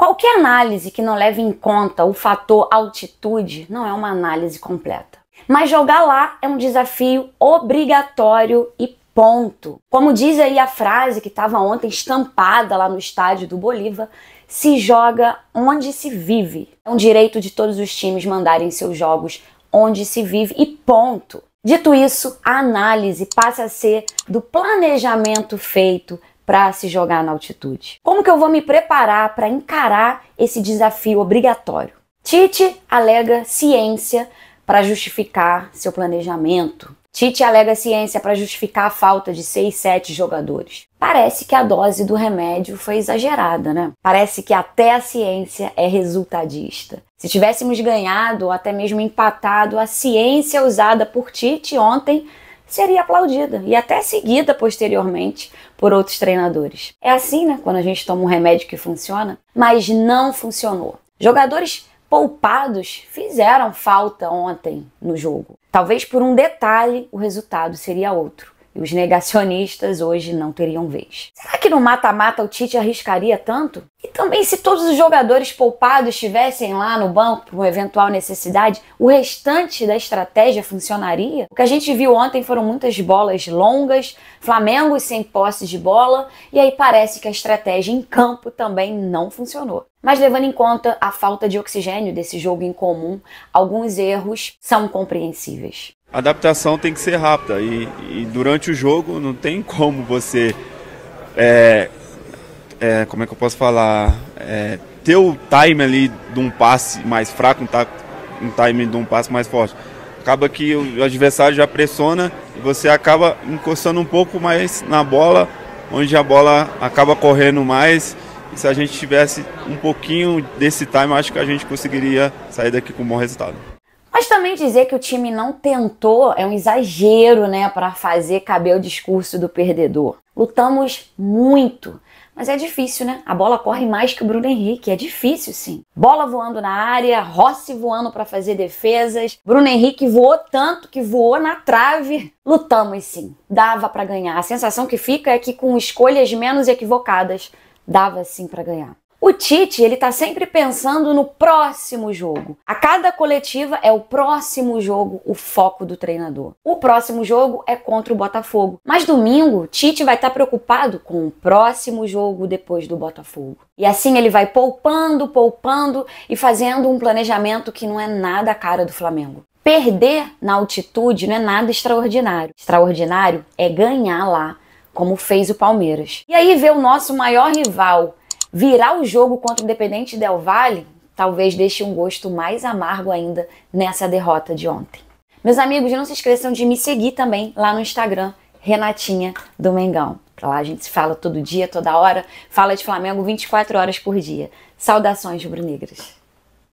Qualquer análise que não leve em conta o fator altitude não é uma análise completa. Mas jogar lá é um desafio obrigatório e ponto. Como diz aí a frase que estava ontem estampada lá no estádio do Bolívar, se joga onde se vive. É um direito de todos os times mandarem seus jogos onde se vive e ponto. Dito isso, a análise passa a ser do planejamento feito para se jogar na altitude? Como que eu vou me preparar para encarar esse desafio obrigatório? Tite alega ciência para justificar seu planejamento. Tite alega ciência para justificar a falta de 6, 7 jogadores. Parece que a dose do remédio foi exagerada, né? Parece que até a ciência é resultadista. Se tivéssemos ganhado ou até mesmo empatado, a ciência usada por Tite ontem seria aplaudida e até seguida posteriormente por outros treinadores. É assim, né? Quando a gente toma um remédio que funciona, mas não funcionou. Jogadores poupados fizeram falta ontem no jogo. Talvez por um detalhe o resultado seria outro os negacionistas hoje não teriam vez. Será que no mata-mata o Tite arriscaria tanto? E também se todos os jogadores poupados estivessem lá no banco por eventual necessidade, o restante da estratégia funcionaria? O que a gente viu ontem foram muitas bolas longas, Flamengo sem posse de bola, e aí parece que a estratégia em campo também não funcionou. Mas levando em conta a falta de oxigênio desse jogo em comum, alguns erros são compreensíveis. A adaptação tem que ser rápida e, e durante o jogo não tem como você. É, é, como é que eu posso falar? É, ter o time ali de um passe mais fraco, um, ta, um time de um passe mais forte. Acaba que o adversário já pressiona e você acaba encostando um pouco mais na bola, onde a bola acaba correndo mais. E se a gente tivesse um pouquinho desse time, acho que a gente conseguiria sair daqui com um bom resultado. Mas também dizer que o time não tentou é um exagero, né, para fazer caber o discurso do perdedor. Lutamos muito, mas é difícil, né? A bola corre mais que o Bruno Henrique, é difícil sim. Bola voando na área, Rossi voando para fazer defesas. Bruno Henrique voou tanto que voou na trave. Lutamos sim, dava para ganhar. A sensação que fica é que com escolhas menos equivocadas, dava sim para ganhar. O Tite, ele tá sempre pensando no próximo jogo. A cada coletiva é o próximo jogo o foco do treinador. O próximo jogo é contra o Botafogo. Mas domingo, Tite vai estar tá preocupado com o próximo jogo depois do Botafogo. E assim ele vai poupando, poupando e fazendo um planejamento que não é nada a cara do Flamengo. Perder na altitude não é nada extraordinário. Extraordinário é ganhar lá, como fez o Palmeiras. E aí vê o nosso maior rival Virar o jogo contra o Independente Del Valle talvez deixe um gosto mais amargo ainda nessa derrota de ontem. Meus amigos, não se esqueçam de me seguir também lá no Instagram, Renatinha do Mengão. Pra lá a gente se fala todo dia, toda hora, fala de Flamengo 24 horas por dia. Saudações, rubro-negras.